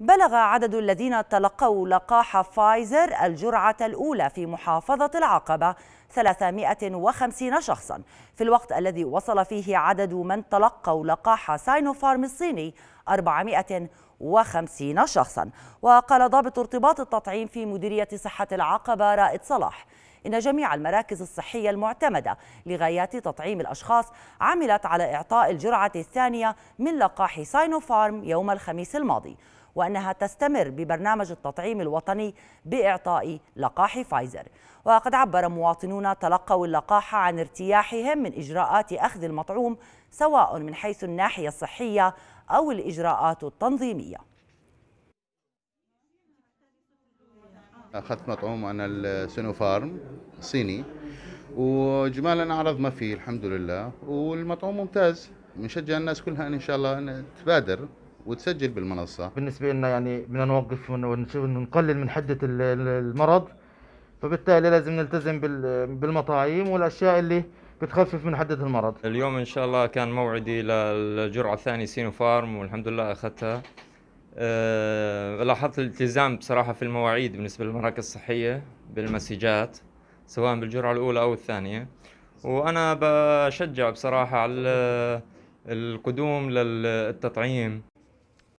بلغ عدد الذين تلقوا لقاح فايزر الجرعة الأولى في محافظة العقبة 350 شخصا في الوقت الذي وصل فيه عدد من تلقوا لقاح ساينوفارم الصيني 450 شخصا وقال ضابط ارتباط التطعيم في مديرية صحة العقبة رائد صلاح إن جميع المراكز الصحية المعتمدة لغايات تطعيم الأشخاص عملت على إعطاء الجرعة الثانية من لقاح ساينوفارم يوم الخميس الماضي وأنها تستمر ببرنامج التطعيم الوطني بإعطاء لقاح فايزر وقد عبر مواطنون تلقوا اللقاح عن ارتياحهم من إجراءات أخذ المطعوم سواء من حيث الناحية الصحية أو الإجراءات التنظيمية أخذت مطعوم أنا السينوفارم صيني واجمالا اعرض ما فيه الحمد لله والمطعوم ممتاز بنشجع الناس كلها ان شاء الله تبادر وتسجل بالمنصه بالنسبه لنا يعني بدنا نوقف ونقلل من حده المرض فبالتالي لازم نلتزم بالمطاعيم والاشياء اللي بتخفف من حده المرض اليوم ان شاء الله كان موعدي للجرعه الثانيه سينوفارم والحمد لله اخذتها أه لاحظت الالتزام بصراحه في المواعيد بالنسبه للمراكز الصحيه بالمسجات سواء بالجرعه الاولى او الثانيه وانا بشجع بصراحه على القدوم للتطعيم